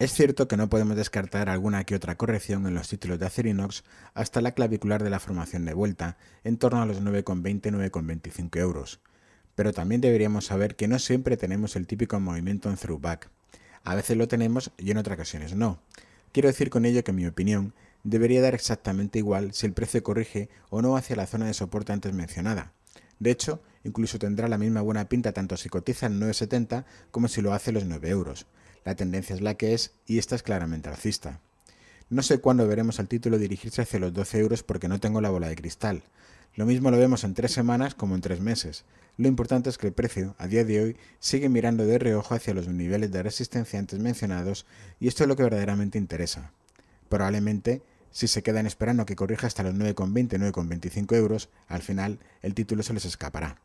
Es cierto que no podemos descartar alguna que otra corrección en los títulos de Acerinox hasta la clavicular de la formación de vuelta, en torno a los 9,20-9,25 euros. Pero también deberíamos saber que no siempre tenemos el típico movimiento en throwback. A veces lo tenemos y en otras ocasiones no. Quiero decir con ello que mi opinión debería dar exactamente igual si el precio corrige o no hacia la zona de soporte antes mencionada. De hecho, incluso tendrá la misma buena pinta tanto si cotiza en 9,70 como si lo hace los 9 euros. La tendencia es la que es y esta es claramente alcista. No sé cuándo veremos el título dirigirse hacia los 12 euros porque no tengo la bola de cristal. Lo mismo lo vemos en tres semanas como en tres meses. Lo importante es que el precio, a día de hoy, sigue mirando de reojo hacia los niveles de resistencia antes mencionados y esto es lo que verdaderamente interesa. Probablemente, si se quedan esperando que corrija hasta los 9,20, 9,25 euros, al final el título se les escapará.